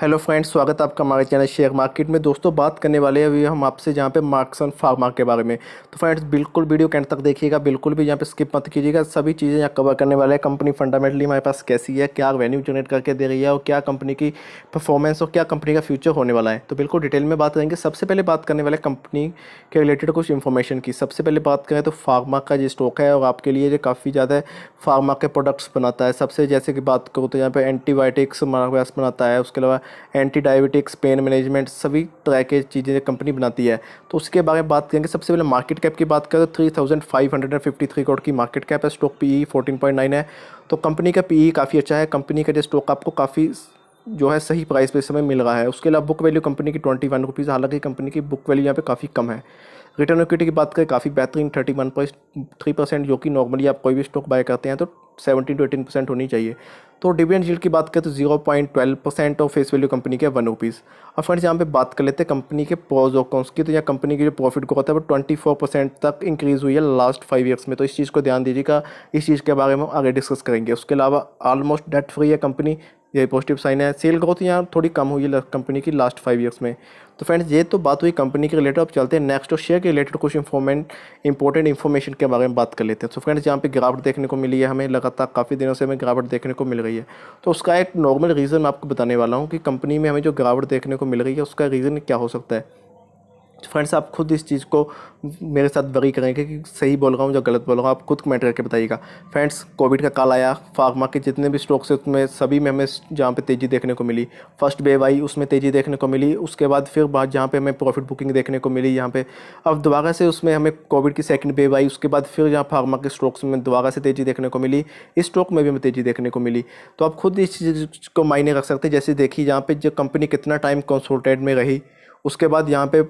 hello friends स्वागत है आपका हमारे चैनल शेयर मार्केट में दोस्तों बात करने वाले हैं अभी हम आपसे जहाँ पे मार्क्स फार्मा के बारे में तो फ्रेंड्स बिल्कुल वीडियो कैंड तक देखिएगा बिल्कुल भी यहाँ पे स्किप मत कीजिएगा सभी चीज़ें यहाँ कवर करने वाले हैं कंपनी फंडामेंटली हमारे पास कैसी है क्या रेवेन्यू जनरेट करके दे रही है और क्या कंपनी की परफॉर्मेंस और क्या कंपनी का फ्यूचर होने वाला है तो बिल्कुल डिटेल में बात करेंगे सबसे पहले बात करने वाले कंपनी के रिलेटेड कुछ इन्फॉर्मेशन की सबसे पहले बात करें तो फार्मा का जो स्टॉक है और आपके लिए जो काफ़ी ज़्यादा फार्मा के प्रोडक्ट्स बनाता है सबसे जैसे कि बात करूँ तो यहाँ पर एंटीबायोटिक्स हमारे पास बनाता है उसके अलावा एंटी डायबिटिक्स पेन मैनेजमेंट सभी तरह के चीज़ें कंपनी बनाती है तो उसके बारे में बात करेंगे सबसे पहले मार्केट कैप की बात करें तो three thousand five hundred and fifty three crore की मार्केट कैप है stock P E fourteen point nine है तो कंपनी का पी ई e काफ़ी अच्छा है कंपनी का जो स्टॉक आपको काफ़ी जो है सही प्राइस पे इस समय मिल रहा है उसके अलावा बुक वैल्यू कंपनी की ट्वेंटी वन रुपीज़ हालांकि कंपनी की बुक वैल्यू यहाँ पे काफ़ी कम है रिटर्न इक्विटी की बात करें काफ़ी बेहतरीन thirty one point three percent जो कि नॉर्मली आप कोई भी स्टॉक बाय करते हैं तो सेवेंटीन टू एटीन परसेंट होनी चाहिए तो डिविडेंड यील्ड की बात करें तो जीरो पॉइंट ट्वेल्व परसेंट और फेस वैल्यू कंपनी के वन रुपीज़ और फ्रेंड्स यहाँ पे बात कर लेते हैं कंपनी के प्रोज और कॉन्स की तो यहाँ कंपनी की जो प्रॉफिट ग्रोथ है वो ट्वेंटी फोर परसेंट तक इंक्रीज़ हुई है लास्ट फाइव ईयर्स में तो इस चीज़ को ध्यान दीजिएगा इस चीज़ के बारे में हम आगे डिस्कस करेंगे उसके अलावा ऑलमोस्ट डेट फ्री है कंपनी ये पॉजिटिव साइन है सेल ग्रोथ यहाँ थोड़ी कम हुई है कंपनी की लास्ट फाइव ईयर्स में तो फ्रेंड्स ये तो बात हुई कंपनी के रिलेटेड अब चलते हैं नेक्स्ट और शेयर के रिलेटेड कुछ इंफॉर्मेंट इंपॉर्टेंट इन्फॉर्मेशन के बारे में बात कर लेते हैं तो फ्रेंड्स यहाँ पे गिरावट देखने को मिली है हमें लगातार काफ़ी दिनों से हमें गिरावट देखने को मिल रही है तो उसका एक नॉर्मल रीज़न मैं आपको बताने वाला हूँ कि कंपनी में हमें जो गिरावट देखने को मिल रही है उसका रीज़न क्या हो सकता है फ्रेंड्स आप खुद इस चीज़ को मेरे साथ वरी करेंगे कि सही बोल रहा हूँ या गलत बोल रहा हूँ आप खुद कमेंट करके बताइएगा फ्रेंड्स कोविड का काल आया फार्मा के जितने भी स्टॉक्स है उसमें सभी में हमें जहाँ पे तेज़ी देखने को मिली फर्स्ट वेव आई उसमें तेज़ी देखने को मिली उसके बाद फिर बाद जहाँ पे हमें प्रॉफिट बुकिंग देखने को मिली यहाँ पर अब दोबारा से उसमें हमें कोविड की सेकेंड वेव आई उसके बाद फिर जहाँ फार्मा के स्टॉक्स में दोबारा से तेज़ी देखने को मिली इस स्टॉक में भी हमें तेज़ी देखने को मिली तो आप खुद इस चीज़ को मायने रख सकते हैं जैसे देखिए जहाँ पर जो कंपनी कितना टाइम कंसोल्टेड में रही उसके बाद यहाँ पे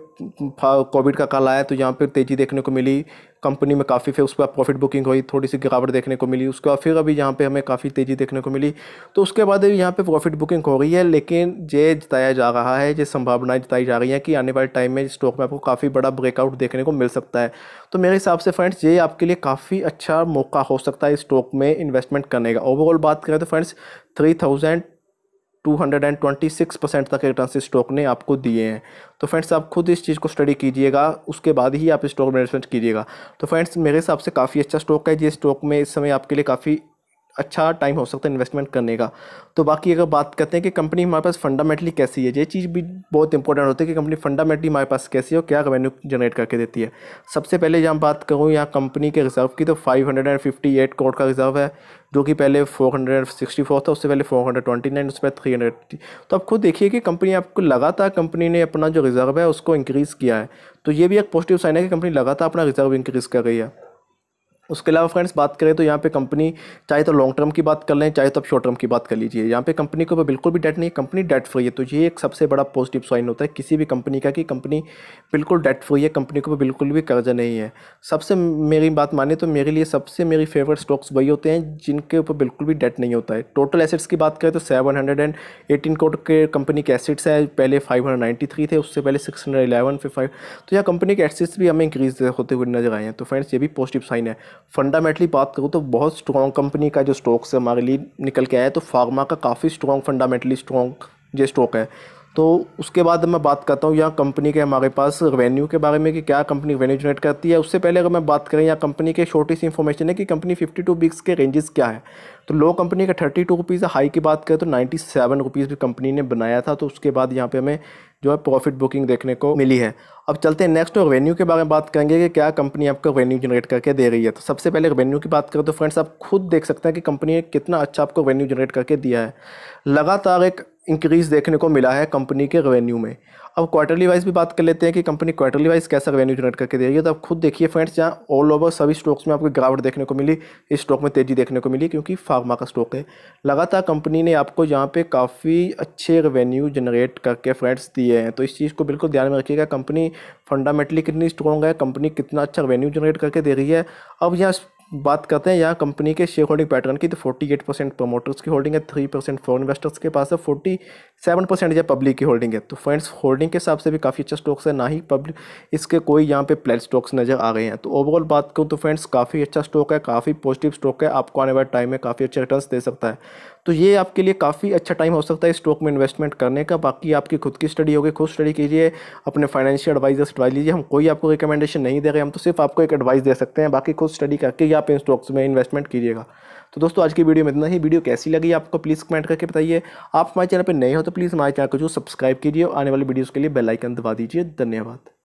कोविड का काल आया तो यहाँ पे तेज़ी देखने को मिली कंपनी में काफ़ी फिर उसके बाद प्रॉफिट बुकिंग हुई थोड़ी सी गिरावट देखने को मिली उसके बाद फिर अभी यहाँ पे हमें काफ़ी तेज़ी देखने को मिली तो उसके बाद यहाँ पे प्रॉफिट बुकिंग हो रही है लेकिन ये जताया जा रहा है ये संभावनाएं जताई जा रही हैं कि आने वाले टाइम में स्टॉक में आपको काफ़ी बड़ा ब्रेकआउट देखने को मिल सकता है तो मेरे हिसाब से फ्रेंड्स ये आपके लिए काफ़ी अच्छा मौका हो सकता है स्टॉक में इन्वेस्टमेंट करने का ओवरऑल बात करें तो फ्रेंड्स थ्री थाउजेंड 226 परसेंट तक रिटर्न इस स्टॉक ने आपको दिए हैं तो फ्रेंड्स आप खुद इस चीज़ को स्टडी कीजिएगा उसके बाद ही आप स्टॉक मैनेजमेंट कीजिएगा तो फ्रेंड्स मेरे हिसाब से काफ़ी अच्छा स्टॉक है जिस स्टॉक में इस समय आपके लिए काफ़ी अच्छा टाइम हो सकता है इन्वेस्टमेंट करने का तो बाकी अगर बात करते हैं कि कंपनी हमारे पास फंडामेंटली कैसी है ये चीज़ भी बहुत इंपॉर्टेंट होती है कि कंपनी फंडामेंटली हमारे पास कैसी है और क्या रेवेन्यू जनरेट करके देती है सबसे पहले जहाँ बात करूँ यहाँ कंपनी के रिजर्व की तो एट करोड़ का रिजर्व है जो कि पहले फोर था उससे पहले 429 उसके बाद थी तो आप खुद देखिए कि कंपनी आपको लगातार कंपनी ने अपना जो रिजर्व है उसको इंक्रीज़ किया है तो ये भी एक पॉजिटिव साइन है कि कंपनी लगातार अपना रिजर्व इंक्रीज़ कर रही है उसके अलावा फ्रेंड्स बात करें तो यहाँ पे कंपनी चाहे तो लॉन्ग टर्म की बात कर लें चाहे तो आप शॉर्ट टर्म की बात कर लीजिए यहाँ पे कंपनी को बिल्कुल भी डेट नहीं है कंपनी डेट फ्री है तो ये एक सबसे बड़ा पॉजिटिव साइन होता है किसी भी कंपनी का कि कंपनी बिल्कुल डेट फ्री है कंपनी को बिल्कुल भी कर्जा नहीं है सबसे मेरी बात माने तो मेरे लिए सबसे मेरी फेवरेट स्टॉक्स वही होते हैं जिनके ऊपर बिल्कुल भी डेट नहीं होता है टोटल एसेट्स की बात करें तो seven hundred and eighteen crore के कंपनी के एसेट्स हैं पहले फाइव हंड्रेड नाइन्टी थ्री थे उससे पहले सिक्स हंड्रेड इलेवन फिर फाइव तो यहाँ कंपनी के एसेट्स भी हमें इंक्रीज होते हुए नजर आए हैं तो फ्रेंड्स ये भी पॉजिटिव साइन है फंडामेंटली बात करूँ तो बहुत स्ट्रॉन्ग कंपनी का जो स्टॉक्स है हमारे लिए निकल के आया है तो फार्मा का काफ़ी स्ट्रॉन्ग फंडामेंटली स्ट्रॉन्ग जो स्टॉक है तो उसके बाद मैं बात करता हूँ यहाँ कंपनी के हमारे पास रेवेन्यू के बारे में कि क्या कंपनी रेवेन्यू जनरेट करती है उससे पहले अगर मैं बात करें यहाँ कंपनी के छोटी सी इन्फॉर्मेशन है कि कंपनी 52 टू बिक्स के रेंजेस क्या है तो लो कंपनी का थर्टी टू रुपीज़ हाई की बात करें तो नाइन्टी सेवन रुपीज़ भी कंपनी ने बनाया था तो उसके बाद यहाँ पर हमें जो है प्रॉफिट बुकिंग देखने को मिली है अब चलते हैं नेक्स्ट रेवेन्यू के बारे में बात करेंगे कि क्या कंपनी आपको रेवेन्यू जनरेट करके दे रही है तो सबसे पहले रेवेन्यू की बात करें तो फ्रेंड्स आप खुद देख सकते हैं कि कंपनी ने कितना अच्छा आपको रेवेन्यू जनरेट करके दिया है लगातार एक इंक्रीज़ देखने को मिला है कंपनी के रेवेन्यू में अब क्वार्टरली वाइज भी बात कर लेते हैं कि कंपनी क्वार्टरली वाइज कैसा रेवेन्यू जनरेट करके दे रही है तो आप खुद देखिए फ्रेंड्स जहाँ ऑल ओवर सभी स्टॉक्स में आपको गिरावट देखने को मिली इस स्टॉक में तेज़ी देखने को मिली क्योंकि फार्मा का स्टॉक है लगातार कंपनी ने आपको यहाँ पर काफ़ी अच्छे रेवेन्यू जनरेट करके फ्रेंड्स दिए हैं तो इस चीज़ को बिल्कुल ध्यान में रखिएगा कंपनी फंडामेंटली कितनी स्ट्रॉन्ग है कंपनी कितना अच्छा रेवेन्यू जनरेट करके दे रही है अब यहाँ बात करते हैं यहाँ कंपनी के शेयर होल्डिंग पैटर्न की तो 48 परसेंट प्रमोटर्स की होल्डिंग है थ्री परसेंट फॉरन इन्वेस्टर्स के पास है 47 परसेंट या पब्लिक की होल्डिंग है तो फ्रेंड्स होल्डिंग के हिसाब से भी काफ़ी अच्छा स्टॉक्स है ना ही पब्लिक इसके कोई यहाँ पे प्लेट स्टॉक्स नज़र आ गए हैं तो ओवरऑल बात करूँ तो फ्रेंड्स काफ़ी अच्छा स्टॉक है काफ़ी पॉजिटिव स्टॉक है आपको आने वाले टाइम में काफ़ी अच्छे रिटर्न दे सकता है तो ये आपके लिए काफ़ी अच्छा टाइम हो सकता है स्टॉक में इन्वेस्टमेंट करने का बाकी आपकी खुद की स्टडी होगी खुद स्टडी कीजिए अपने फाइनेंशियल एडवाइजर से लीजिए हम कोई आपको रिकमेंडेशन नहीं दे रहे हम तो सिर्फ आपको एक एडवाइस दे सकते हैं बाकी खुद स्टडी करके आप इन स्टॉक्स में इन्वेस्टमेंट कीजिएगा तो दोस्तों आज की वीडियो में इतना ही वीडियो कैसी लगी आपको प्लीज़ कमेंट करके बताइए आप हमारे चैनल पर नए हो तो प्लीज़ हमारे चैनल को जो सब्सक्राइब कीजिए और आने वाली वीडियोज़ के लिए बेलाइकन दबा दीजिए धन्यवाद